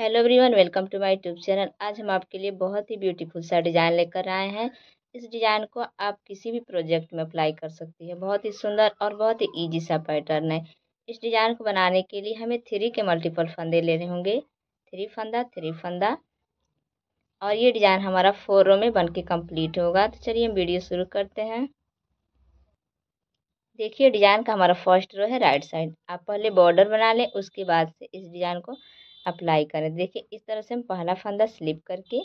hello everyone welcome to my YouTube channel आज हम आपके लिए बहुत ही ब्यूटीफुल सा डिज़ाइन लेकर आए हैं इस डिज़ाइन को आप किसी भी प्रोजेक्ट में अप्लाई कर सकती है बहुत ही सुंदर और बहुत ही ईजी सा पैटर्न है इस डिज़ाइन को बनाने के लिए हमें थ्री के मल्टीपल फंदे लेने होंगे थ्री फंदा थ्री फंदा और ये डिज़ाइन हमारा फोर रो में बन के कम्प्लीट होगा तो चलिए हम वीडियो शुरू करते हैं देखिए डिज़ाइन का हमारा फर्स्ट रो है राइट साइड आप पहले बॉर्डर बना लें उसके बाद से इस डिज़ाइन को अप्लाई करें देखिए इस तरह से हम पहला फंदा स्लिप करके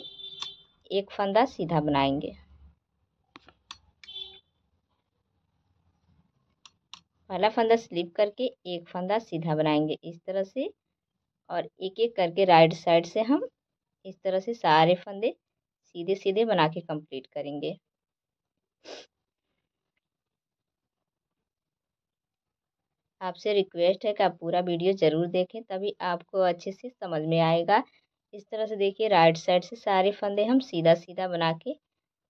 एक फंदा सीधा बनाएंगे पहला फंदा स्लिप करके एक फंदा सीधा बनाएंगे इस तरह से और एक एक करके राइट साइड से हम इस तरह से सारे फंदे सीधे सीधे बना के कंप्लीट करेंगे आपसे रिक्वेस्ट है कि आप पूरा वीडियो ज़रूर देखें तभी आपको अच्छे से समझ में आएगा इस तरह से देखिए राइट साइड से सारे फंदे हम सीधा सीधा बना के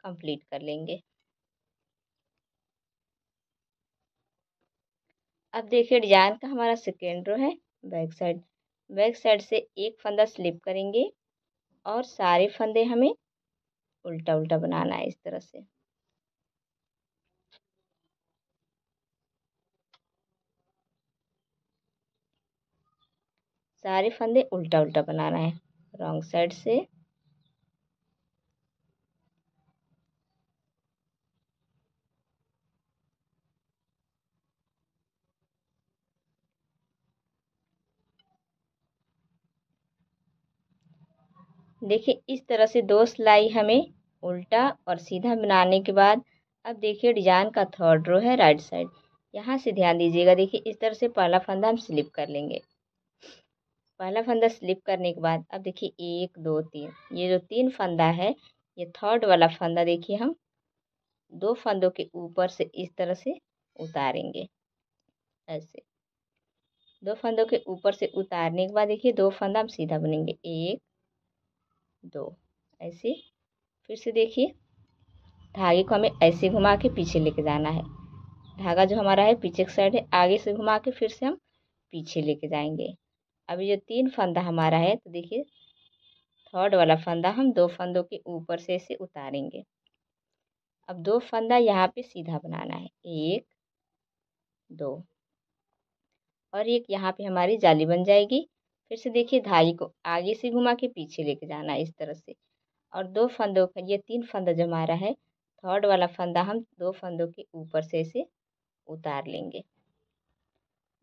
कंप्लीट कर लेंगे अब देखिए डिजाइन का हमारा सेकेंड रो है बैक साइड बैक साइड से एक फंदा स्लिप करेंगे और सारे फंदे हमें उल्टा उल्टा बनाना है इस तरह से सारे फंदे उल्टा उल्टा बनाना है रॉन्ग साइड से देखिए इस तरह से दो सिलाई हमें उल्टा और सीधा बनाने के बाद अब देखिए डिजाइन का थर्ड रो है राइट साइड यहाँ से ध्यान दीजिएगा देखिए इस तरह से पहला फंदा हम स्लिप कर लेंगे पहला फंदा स्लिप करने के बाद अब देखिए एक दो तीन ये जो तीन फंदा है ये थर्ड वाला फंदा देखिए हम दो फंदों के ऊपर से इस तरह से उतारेंगे ऐसे दो फंदों के ऊपर से उतारने के बाद देखिए दो फंदा हम सीधा बनेंगे एक दो ऐसे फिर से देखिए धागे को हमें ऐसे घुमा के पीछे लेके जाना है धागा जो हमारा है पीछे की साइड है आगे से घुमा के फिर से हम पीछे लेके जाएंगे अभी जो तीन फंदा हमारा है तो देखिए थर्ड वाला फंदा हम दो फंदों के ऊपर से इसे उतारेंगे अब दो फंदा यहाँ पे सीधा बनाना है एक दो और एक यहाँ पे हमारी जाली बन जाएगी फिर से देखिए धाई को आगे से घुमा के पीछे लेके जाना है इस तरह से और दो फंदों का ये तीन फंदा जो हमारा है थर्ड वाला फंदा हम दो फंदों के ऊपर से इसे उतार लेंगे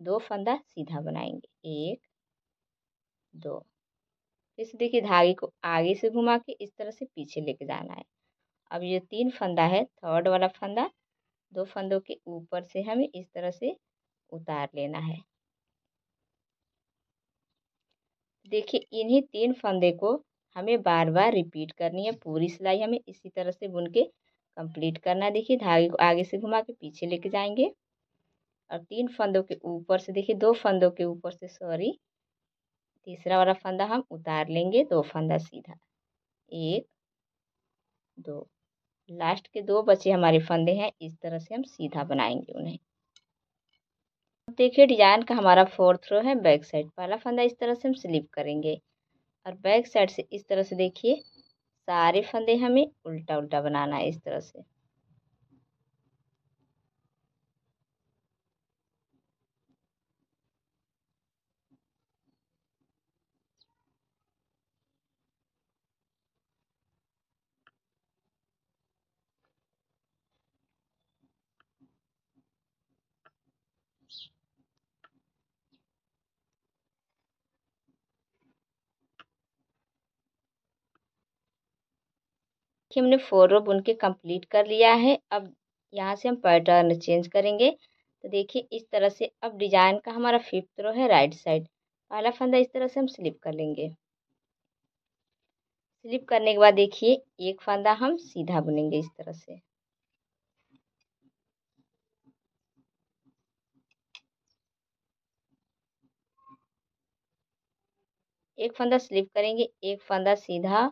दो फंदा सीधा बनाएंगे एक दो फिर देखिए धागे को आगे से घुमा के इस तरह से पीछे लेके जाना है अब ये तीन फंदा है थर्ड वाला फंदा दो फंदों के ऊपर से हमें इस तरह से उतार लेना है देखिए इन्हीं तीन फंदे को हमें बार बार रिपीट करनी है पूरी सिलाई हमें इसी तरह से बुन के कंप्लीट करना है देखिए धागे को आगे से घुमा के पीछे लेके जाएंगे और तीन फंदों के ऊपर से देखिए दो फंदों के ऊपर से सॉरी तीसरा वाला फंदा हम उतार लेंगे दो फंदा सीधा एक दो लास्ट के दो बचे हमारे फंदे हैं इस तरह से हम सीधा बनाएंगे उन्हें अब देखिए डिजाइन का हमारा फोर्थ रो है बैक साइड पहला फंदा इस तरह से हम स्लिप करेंगे और बैक साइड से इस तरह से देखिए सारे फंदे हमें उल्टा उल्टा बनाना है इस तरह से कि हमने फोर रो बुन के कम्प्लीट कर लिया है अब यहाँ से हम पैटर्न चेंज करेंगे तो देखिए इस तरह से अब डिज़ाइन का हमारा फिफ्थ रो है राइट साइड पहला फंदा इस तरह से हम स्लिप कर लेंगे स्लिप करने के बाद देखिए एक फंदा हम सीधा बुनेंगे इस तरह से एक फंदा स्लिप करेंगे एक फंदा सीधा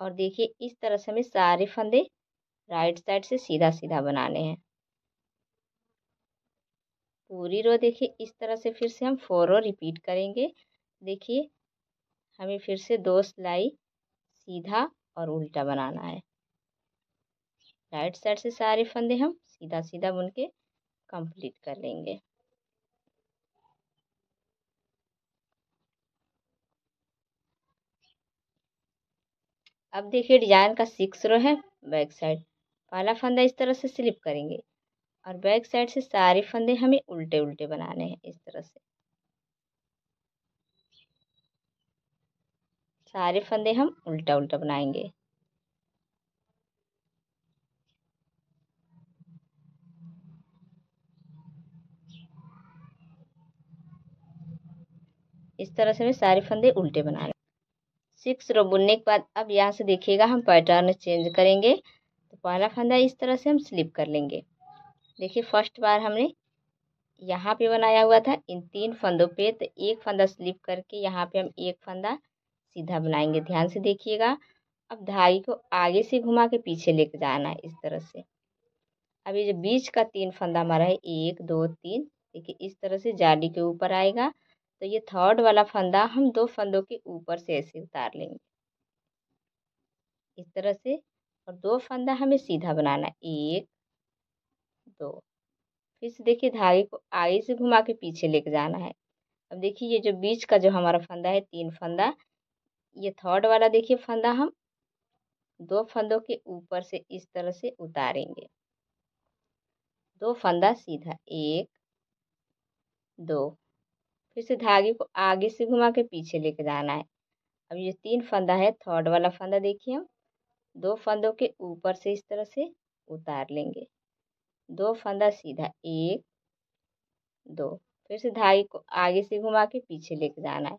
और देखिए इस तरह से हमें सारे फंदे राइट साइड से सीधा सीधा बनाने हैं पूरी रो देखिए इस तरह से फिर से हम फोर रो रिपीट करेंगे देखिए हमें फिर से दो सिलाई सीधा और उल्टा बनाना है राइट साइड से सारे फंदे हम सीधा सीधा बुन के कंप्लीट कर लेंगे अब देखिए डिजाइन का सिक्स रो है बैक साइड पहला फंदा इस तरह से स्लिप करेंगे और बैक साइड से सारे फंदे हमें उल्टे उल्टे बनाने हैं इस तरह से सारे फंदे हम उल्टा उल्टा बनाएंगे इस तरह से मैं सारे फंदे उल्टे बना रहे सिक्स रो बुनने के बाद अब यहाँ से देखिएगा हम पैटर्न चेंज करेंगे तो पहला फंदा इस तरह से हम स्लिप कर लेंगे देखिए फर्स्ट बार हमने यहाँ पे बनाया हुआ था इन तीन फंदों पे तो एक फंदा स्लिप करके यहाँ पे हम एक फंदा सीधा बनाएंगे ध्यान से देखिएगा अब धागे को आगे से घुमा के पीछे लेके जाना है इस तरह से अभी जो बीच का तीन फंदा हमारा है एक दो तीन देखिए इस तरह से जाली के ऊपर आएगा तो ये थर्ड वाला फंदा हम दो फंदों के ऊपर से ऐसे उतार लेंगे इस तरह से और दो फंदा हमें सीधा बनाना एक दो फिर से देखिए धागे को आगे से घुमा के पीछे लेके जाना है अब देखिए ये जो बीच का जो हमारा फंदा है तीन फंदा ये थर्ड वाला देखिए फंदा हम दो फंदों के ऊपर से इस तरह से उतारेंगे दो फंदा सीधा एक दो फिर से धागे को आगे से घुमा के पीछे लेके जाना है अब ये तीन फंदा है थर्ड वाला फंदा देखिए हम दो फंदों के ऊपर से इस तरह से उतार लेंगे दो फंदा सीधा एक दो फिर से धागे को आगे से घुमा के पीछे लेके जाना है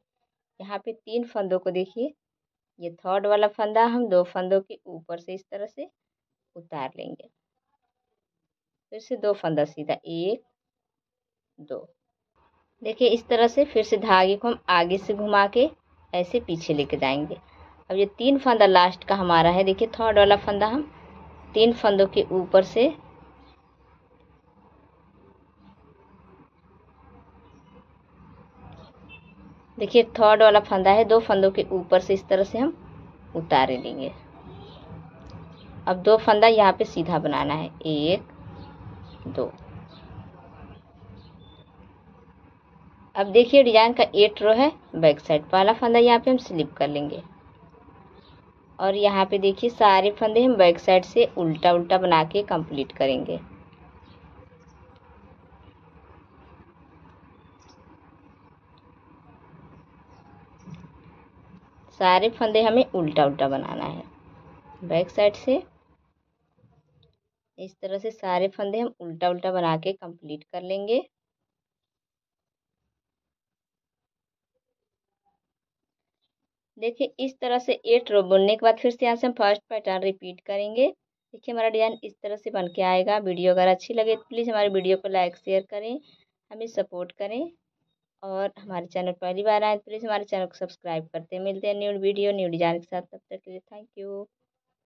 यहाँ पे तीन फंदों को देखिए ये थर्ड वाला फंदा हम दो फंदों के ऊपर से इस तरह से उतार लेंगे फिर से दो फंदा सीधा एक दो देखिए इस तरह से फिर से धागे को हम आगे से घुमा के ऐसे पीछे लेके जाएंगे अब ये तीन फंदा लास्ट का हमारा है देखिए थर्ड वाला फंदा हम तीन फंदों के ऊपर से देखिए थर्ड वाला फंदा है दो फंदों के ऊपर से इस तरह से हम उतारे लेंगे अब दो फंदा यहाँ पे सीधा बनाना है एक दो अब देखिए डिजाइन का एट रो है बैक साइड पहला फंदा यहाँ पे हम स्लिप कर लेंगे और यहाँ पे देखिए सारे फंदे हम बैक साइड से उल्टा उल्टा बना के कंप्लीट करेंगे सारे फंदे हमें उल्टा उल्टा बनाना है बैक साइड से इस तरह से सारे फंदे हम उल्टा उल्टा बना के कंप्लीट कर लेंगे देखिए इस तरह से एट रो बुनने के बाद फिर से यहाँ से हम फर्स्ट पैटर्न रिपीट करेंगे देखिए हमारा डिज़ाइन इस तरह से बन के आएगा वीडियो अगर अच्छी लगे तो प्लीज़ हमारे वीडियो को लाइक शेयर करें हमें सपोर्ट करें और हमारे चैनल पहली बार आए तो प्लीज़ हमारे चैनल को सब्सक्राइब करते हैं मिलते हैं न्यू वीडियो न्यू डिज़ाइन के साथ तब तक के लिए थैंक यू